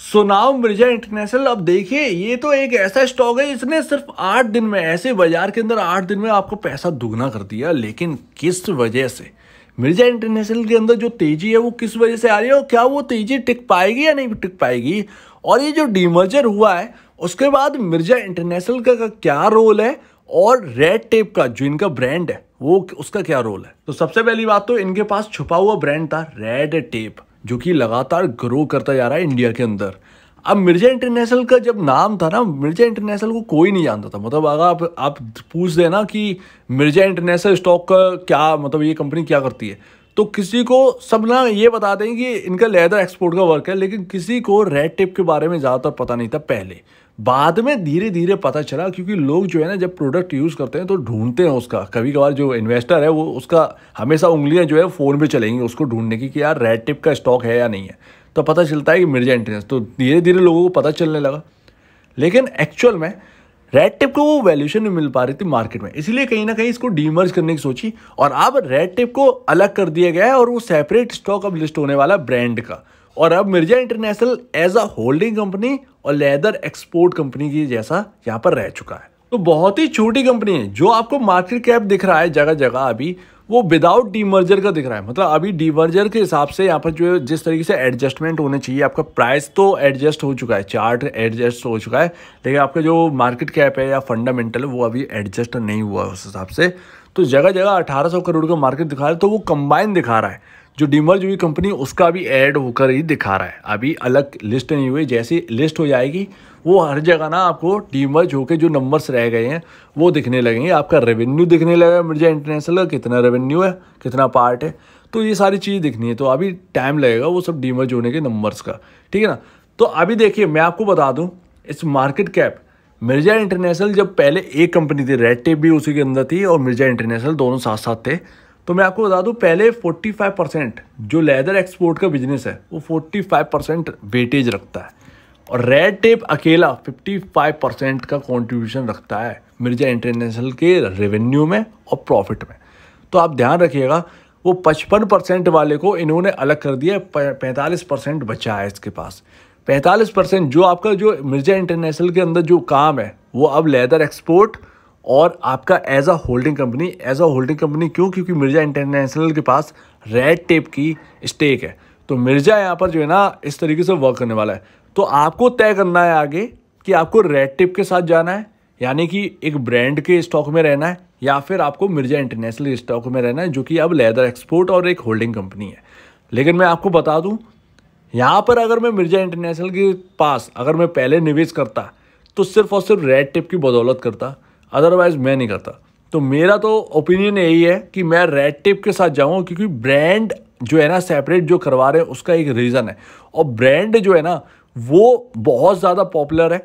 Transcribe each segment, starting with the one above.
सोनाव Mirza international अब देखिए ये तो एक ऐसा स्टॉक है इसने सिर्फ आठ दिन में ऐसे बाजार के अंदर आठ दिन में आपको पैसा दुगना कर दिया लेकिन किस वजह से मिर्जा इंटरनेशनल के अंदर जो तेजी है वो किस वजह से आ रही है और क्या वो तेजी टिक पाएगी या नहीं टिक पाएगी और ये जो डीमर्जर हुआ है उसके बाद मिर्जा इंटरनेशनल का, का क्या रोल है और रेड टेप का जो इनका ब्रांड है वो उसका क्या रोल है तो सबसे पहली बात तो इनके पास छुपा हुआ ब्रांड था रेड टेप जो कि लगातार ग्रो करता जा रहा है इंडिया के अंदर अब मिर्जा इंटरनेशनल का जब नाम था ना मिर्जा इंटरनेशनल को कोई नहीं जानता था मतलब अगर आप आप पूछ देना कि मिर्जा इंटरनेशनल स्टॉक का क्या मतलब ये कंपनी क्या करती है तो किसी को सब ना ये बता दें कि इनका लेदर एक्सपोर्ट का वर्क है लेकिन किसी को रेड टेप के बारे में ज़्यादातर पता नहीं था पहले बाद में धीरे धीरे पता चला क्योंकि लोग जो है ना जब प्रोडक्ट यूज़ करते हैं तो ढूंढते हैं उसका कभी कभार जो इन्वेस्टर है वो उसका हमेशा उंगलियां जो है फ़ोन पे चलेंगी उसको ढूंढने की कि यार रेड टिप का स्टॉक है या नहीं है तो पता चलता है कि मिर्जा इंटरेस्ट तो धीरे धीरे लोगों को पता चलने लगा लेकिन एक्चुअल में रेड टिप को वो वैल्यूशन नहीं मिल पा रही थी मार्केट में इसलिए कहीं ना कहीं इसको डीमर्ज करने की सोची और अब रेड टिप को अलग कर दिया गया है और वो सेपरेट स्टॉक अब लिस्ट होने वाला ब्रांड का और अब Mirza International as a holding company और लेदर एक्सपोर्ट कंपनी की जैसा यहाँ पर रह चुका है तो बहुत ही छोटी कंपनी है जो आपको मार्केट कैप दिख रहा है जगह जगह अभी वो विदाउट डीमर्जर का दिख रहा है मतलब अभी डीमर्जर के हिसाब से यहाँ पर जो जिस तरीके से एडजस्टमेंट होने चाहिए आपका प्राइस तो एडजस्ट हो चुका है चार्ट एडजस्ट हो चुका है लेकिन आपका जो मार्केट कैप है या फंडामेंटल वो अभी एडजस्ट नहीं हुआ उस हिसाब से तो जगह जगह 1800 करोड़ का मार्केट दिखा रहा है तो वो कंबाइन दिखा रहा है जो डिमर्ज हुई कंपनी उसका भी ऐड होकर ही दिखा रहा है अभी अलग लिस्ट नहीं हुई जैसी लिस्ट हो जाएगी वो हर जगह ना आपको डीमर्ज होकर जो नंबर्स रह गए हैं वो दिखने लगेंगे आपका रेवेन्यू दिखने लगेगा मिर्जा इंटरनेशनल का कितना रेवेन्यू है कितना पार्ट है तो ये सारी चीज़ दिखनी है तो अभी टाइम लगेगा वो सब डीमर्ज होने के नंबर्स का ठीक है ना तो अभी देखिए मैं आपको बता दूँ इस मार्केट कैप मिर्जा इंटरनेशनल जब पहले एक कंपनी थी रेड टेप भी उसी के अंदर थी और मिर्जा इंटरनेशनल दोनों साथ साथ थे तो मैं आपको बता दूं पहले 45 परसेंट जो लेदर एक्सपोर्ट का बिजनेस है वो 45 परसेंट वेटेज रखता है और रेड टेप अकेला 55 परसेंट का कंट्रीब्यूशन रखता है मिर्जा इंटरनेशनल के रेवेन्यू में और प्रॉफिट में तो आप ध्यान रखिएगा वो 55 परसेंट वाले को इन्होंने अलग कर दिया पैंतालीस परसेंट बचा है इसके पास पैंतालीस परसेंट जो आपका जो मिर्जा इंटरनेशनल के अंदर जो काम है वो अब लेदर एक्सपोर्ट और आपका as a holding company as a holding company क्यों क्योंकि मिर्ज़ा इंटरनेशनल के पास रेड टेप की स्टेक है तो मिर्ज़ा यहाँ पर जो है ना इस तरीके से वर्क करने वाला है तो आपको तय करना है आगे कि आपको रेड टेप के साथ जाना है यानी कि एक ब्रांड के स्टॉक में रहना है या फिर आपको मिर्ज़ा इंटरनेशनल स्टॉक में रहना है जो कि अब लेदर एक्सपोर्ट और एक होल्डिंग कंपनी है लेकिन मैं आपको बता दूँ यहाँ पर अगर मैं मिर्ज़ा इंटरनेशनल के पास अगर मैं पहले निवेश करता तो सिर्फ और सिर्फ रेड टिप की बदौलत करता अदरवाइज मैं नहीं करता तो मेरा तो ओपिनियन यही है कि मैं रेड टिप के साथ जाऊँगा क्योंकि ब्रांड जो है ना सेपरेट जो करवा रहे हैं उसका एक रीज़न है और ब्रांड जो है ना वो बहुत ज़्यादा पॉपुलर है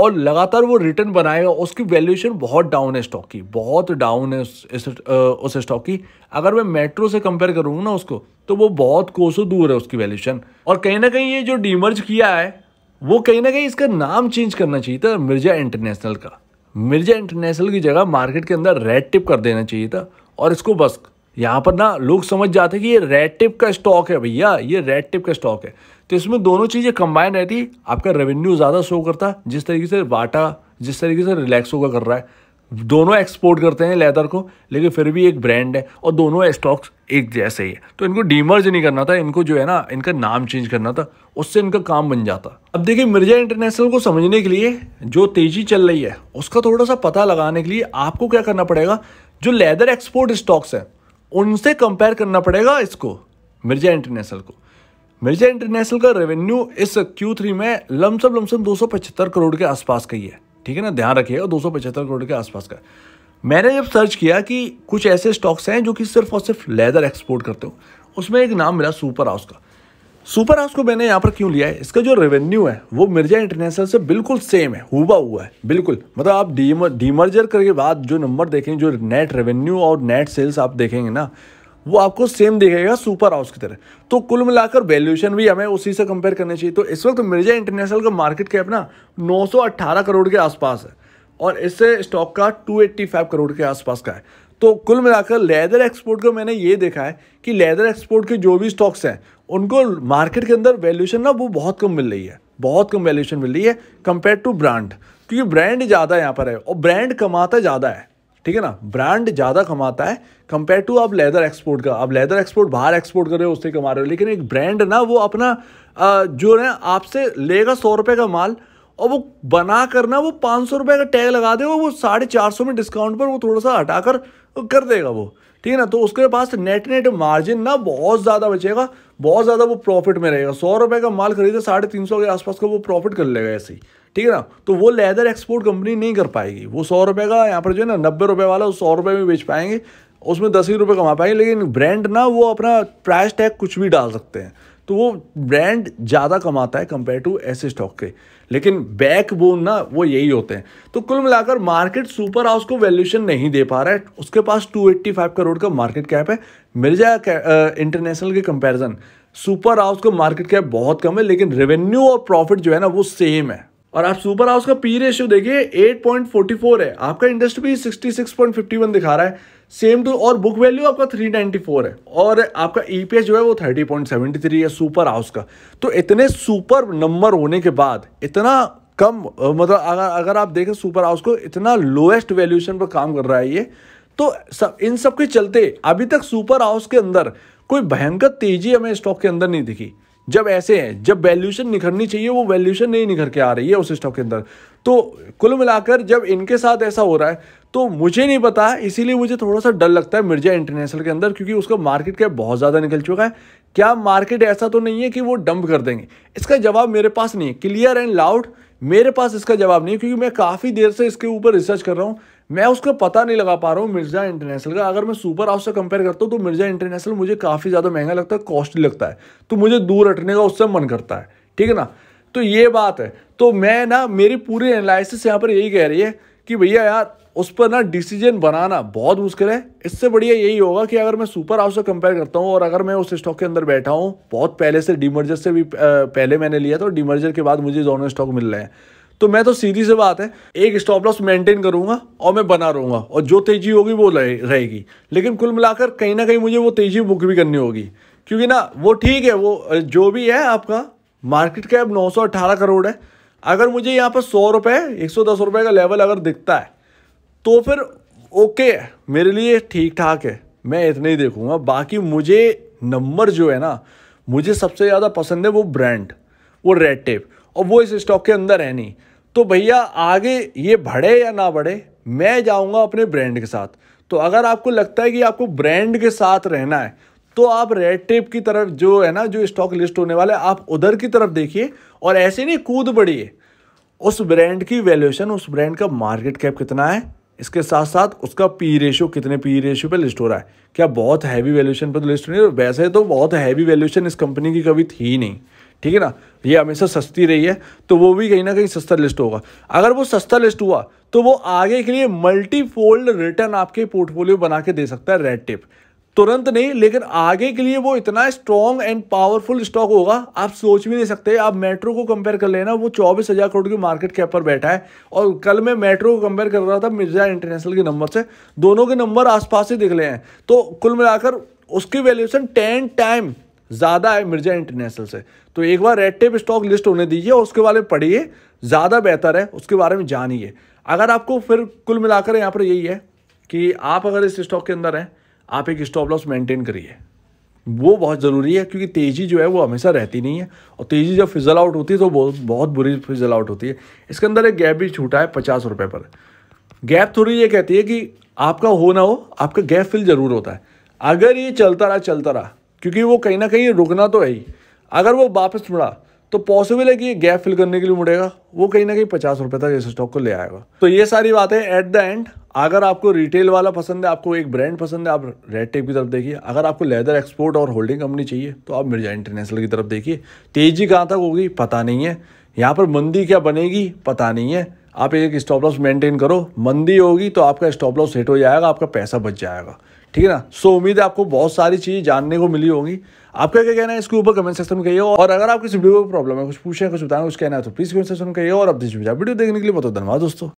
और लगातार वो रिटर्न बनाएगा उसकी वैल्यूएशन बहुत डाउन है स्टॉक की बहुत डाउन है उस इस, उस स्टॉक की अगर मैं मेट्रो से कंपेयर करूँगा ना उसको तो वो बहुत कोसों दूर है उसकी वैल्यूएशन और कहीं ना कहीं ये जो डीमर्ज किया है वो कहीं ना कहीं इसका नाम चेंज करना चाहिए था मिर्जा इंटरनेशनल का मिर्जा इंटरनेशनल की जगह मार्केट के अंदर रेड टिप कर देना चाहिए था और इसको बस यहाँ पर ना लोग समझ जाते कि ये रेड टिप का स्टॉक है भैया ये रेड टिप का स्टॉक है तो इसमें दोनों चीज़ें कंबाइन रहती आपका रेवेन्यू ज़्यादा शो करता जिस तरीके से वाटा जिस तरीके से रिलैक्स होकर कर रहा है दोनों एक्सपोर्ट करते हैं लेदर को लेकिन फिर भी एक ब्रांड है और दोनों स्टॉक्स एक जैसे ही है तो इनको डीमर्ज नहीं करना था इनको जो है ना इनका नाम चेंज करना था उससे इनका काम बन जाता अब देखिए मिर्जा इंटरनेशनल को समझने के लिए जो तेजी चल रही है उसका थोड़ा सा पता लगाने के लिए आपको क्या करना पड़ेगा जो लेदर एक्सपोर्ट स्टॉक्स हैं उनसे कंपेयर करना पड़ेगा इसको मिर्जा इंटरनेशनल को मिर्जा इंटरनेशनल का रेवेन्यू इस क्यू थ्री में लमसम लमसम दो करोड़ के आसपास का ही है ठीक है ना ध्यान रखिएगा दो करोड़ के आसपास का मैंने जब सर्च किया कि कुछ ऐसे स्टॉक्स हैं जो कि सिर्फ और सिर्फ लेदर एक्सपोर्ट करते हो उसमें एक नाम मिला सुपर हाउस का सुपर हाउस को मैंने यहाँ पर क्यों लिया है इसका जो रेवेन्यू है वो मिर्जा इंटरनेशनल से बिल्कुल सेम है हुआ हुआ है बिल्कुल मतलब आप डीमर डीमर्जर करके बाद जो नंबर देखेंगे जो नेट रेवेन्यू और नेट सेल्स आप देखेंगे ना वो आपको सेम दिखेगा सुपर हाउस की तरह तो कुल मिलाकर वैल्यूएशन भी हमें उसी से कंपेयर करना चाहिए तो इस वक्त मिर्जा इंटरनेशनल का मार्केट कैप ना नौ करोड़ के आसपास है और इससे स्टॉक का 285 करोड़ के आसपास का है तो कुल मिलाकर लेदर एक्सपोर्ट को मैंने ये देखा है कि लेदर एक्सपोर्ट के जो भी स्टॉक्स हैं उनको मार्केट के अंदर वैल्यूशन ना वो बहुत कम मिल रही है बहुत कम वैल्यूशन मिल रही है कंपेयर टू ब्रांड क्योंकि ब्रांड ज़्यादा यहाँ पर है और ब्रांड कमाता ज़्यादा है ठीक है ना ब्रांड ज़्यादा कमाता है कंपेयर टू आप लेदर एक्सपोर्ट का आप लेदर एक्सपोर्ट बाहर एक्सपोर्ट कर रहे हो उससे कमा रहे हो लेकिन एक ब्रांड ना वो अपना जो है आपसे लेगा सौ रुपये का माल और वो बना कर ना वो पाँच सौ रुपये का टैग लगा दे वो साढ़े चार सौ में डिस्काउंट पर वो थोड़ा सा हटा कर कर देगा वो ठीक है ना तो उसके पास नेट नेट मार्जिन ना बहुत ज़्यादा बचेगा बहुत ज़्यादा वो प्रॉफिट में रहेगा सौ रुपये का माल खरीदे साढ़े तीन सौ के आसपास का वो प्रॉफिट कर लेगा ऐसे ही ठीक है ना तो वो लेदर एक्सपोर्ट कंपनी नहीं कर पाएगी वो सौ रुपये का यहाँ पर जो है ना नब्बे रुपये वाला सौ रुपये में बेच पाएंगे उसमें दस ही रुपये कमा पाएंगे लेकिन ब्रांड ना वो अपना प्राइस टैग कुछ भी डाल सकते हैं तो वो ब्रांड ज़्यादा कमाता है कंपेयर टू ऐसे स्टॉक के लेकिन बैक बोन ना वो यही होते हैं तो कुल मिलाकर मार्केट सुपर हाउस को वैल्यूशन नहीं दे पा रहा है उसके पास 285 करोड़ का मार्केट कैप है मिर्जा इंटरनेशनल के कंपैरिजन सुपर हाउस का मार्केट कैप बहुत कम है लेकिन रेवेन्यू और प्रॉफिट जो है ना वो सेम है और आप सुपर हाउस का पी रेशियो देखिए 8.44 है आपका इंडस्ट्री 66.51 दिखा रहा है सेम टू और बुक वैल्यू आपका 394 है और आपका ई e जो है वो 30.73 है सुपर हाउस का तो इतने सुपर नंबर होने के बाद इतना कम मतलब अगर अगर आप देखें सुपर हाउस को इतना लोएस्ट वैल्यूशन पर काम कर रहा है ये तो सब इन सब के चलते अभी तक सुपर हाउस के अंदर कोई भयंकर तेजी हमें स्टॉक के अंदर नहीं दिखी जब ऐसे हैं जब वैल्यूशन निखरनी चाहिए वो वैल्यूशन नहीं निखर के आ रही है उस स्टॉक के अंदर तो कुल मिलाकर जब इनके साथ ऐसा हो रहा है तो मुझे नहीं पता इसीलिए मुझे थोड़ा सा डर लगता है मिर्जा इंटरनेशनल के अंदर क्योंकि उसका मार्केट कैप बहुत ज़्यादा निकल चुका है क्या मार्केट ऐसा तो नहीं है कि वो डंप कर देंगे इसका जवाब मेरे पास नहीं है क्लियर एंड लाउड मेरे पास इसका जवाब नहीं है क्योंकि मैं काफ़ी देर से इसके ऊपर रिसर्च कर रहा हूँ मैं उसका पता नहीं लगा पा रहा हूँ मिर्ज़ा इंटरनेशनल का अगर मैं सुपर हाउस से कंपेयर करता हूँ तो मिर्ज़ा इंटरनेशनल मुझे काफ़ी ज़्यादा महंगा लगता है कॉस्टली लगता है तो मुझे दूर हटने का उससे मन करता है ठीक है ना तो ये बात है तो मैं ना मेरी पूरी एनालिसिस यहाँ पर यही कह रही है कि भैया यार उस पर ना डिसीजन बनाना बहुत मुश्किल है इससे बढ़िया यही होगा कि अगर मैं सुपर हाउस से कंपेयर करता हूँ और अगर मैं उस स्टॉक के अंदर बैठा हूँ बहुत पहले से डीमर्जर से भी पहले मैंने लिया था और डीमर्जर के बाद मुझे दोनों स्टॉक मिल रहे हैं तो मैं तो सीधी से बात है एक स्टॉप लॉस मेंटेन करूंगा और मैं बना रहूंगा और जो तेजी होगी वो रहेगी लेकिन कुल मिलाकर कहीं ना कहीं मुझे वो तेजी बुक भी करनी होगी क्योंकि ना वो ठीक है वो जो भी है आपका मार्केट कैप अट्ठारह करोड़ है अगर मुझे यहाँ पर सौ रुपये एक सौ दस रुपये का लेवल अगर दिखता है तो फिर ओके है मेरे लिए ठीक ठाक है मैं इतने ही देखूंगा बाकी मुझे नंबर जो है ना मुझे सबसे ज़्यादा पसंद है वो ब्रांड वो रेड टेप और वो इस स्टॉक के अंदर है नहीं तो भैया आगे ये बढ़े या ना बढ़े मैं जाऊँगा अपने ब्रांड के साथ तो अगर आपको लगता है कि आपको ब्रांड के साथ रहना है तो आप रेड टेप की तरफ जो है ना जो स्टॉक लिस्ट होने वाले आप उधर की तरफ देखिए और ऐसे नहीं कूद बढ़िए उस ब्रांड की वैल्यूएशन उस ब्रांड का मार्केट कैप कितना है इसके साथ साथ उसका पी रेशियो कितने पी रेशियो पे लिस्ट हो रहा है क्या बहुत हैवी वैल्यूएशन पर तो लिस्ट नहीं है वैसे तो बहुत हैवी वैल्यूएशन इस कंपनी की कभी थी नहीं ठीक है ना ये हमेशा सस्ती रही है तो वो भी कहीं ना कहीं सस्ता लिस्ट होगा अगर वो सस्ता लिस्ट हुआ तो वो आगे के लिए मल्टीफोल्ड रिटर्न आपके पोर्टफोलियो बना के दे सकता है रेड टिप तुरंत नहीं लेकिन आगे के लिए वो इतना स्ट्रॉन्ग एंड पावरफुल स्टॉक होगा आप सोच भी नहीं सकते आप मेट्रो को कंपेयर कर लेना वो चौबीस हज़ार करोड़ की मार्केट कैप पर बैठा है और कल मैं मेट्रो को कंपेयर कर रहा था मिर्जा इंटरनेशनल के नंबर से दोनों के नंबर आसपास ही दिख रहे हैं तो कुल मिलाकर उसकी वैल्यूएशन टेन टाइम ज़्यादा है मिर्जा इंटरनेशनल से तो एक बार रेड टेप स्टॉक लिस्ट होने दीजिए और उसके बारे में पढ़िए ज़्यादा बेहतर है उसके बारे में जानिए अगर आपको फिर कुल मिलाकर यहाँ पर यही है कि आप अगर इस स्टॉक के अंदर हैं आप एक स्टॉप लॉस मेंटेन करिए वो बहुत ज़रूरी है क्योंकि तेज़ी जो है वो हमेशा रहती नहीं है और तेज़ी जब फिजल आउट होती है तो बहुत बहुत बुरी फिजल आउट होती है इसके अंदर एक गैप भी छूटा है पचास रुपये पर गैप थोड़ी ये कहती है कि आपका हो ना हो आपका गैप फिल ज़रूर होता है अगर ये चलता रहा चलता रहा क्योंकि वो कहीं ना कहीं रुकना तो है ही अगर वो वापस मुड़ा तो पॉसिबल है कि ये गैप फिल करने के लिए मुड़ेगा वो कहीं ना कहीं पचास रुपये तक इस स्टॉक को ले आएगा तो ये सारी बातें एट द एंड अगर आपको रिटेल वाला पसंद है आपको एक ब्रांड पसंद है आप रेड टेप की तरफ देखिए अगर आपको लेदर एक्सपोर्ट और होल्डिंग कंपनी चाहिए तो आप मिर्जा इंटरनेशनल की तरफ देखिए तेजी कहाँ तक होगी पता नहीं है यहाँ पर मंदी क्या बनेगी पता नहीं है आप एक स्टॉप लॉस मेंटेन करो मंदी होगी तो आपका स्टॉप लॉस सेट हो जाएगा आपका पैसा बच जाएगा ठीक है ना सो उम्मीद है आपको बहुत सारी चीज़ें जानने को मिली होंगी आपका क्या कहना है इसके ऊपर कमेंट सेक्शन में कहिए और अगर आप इस वीडियो में प्रॉब्लम है कुछ पूछे कुछ बताना कुछ कहना है तो प्लीज़ कमेंट सेक्शन में कहिए और अब दिस वीडियो देखने के लिए बहुत धन्यवाद दोस्तों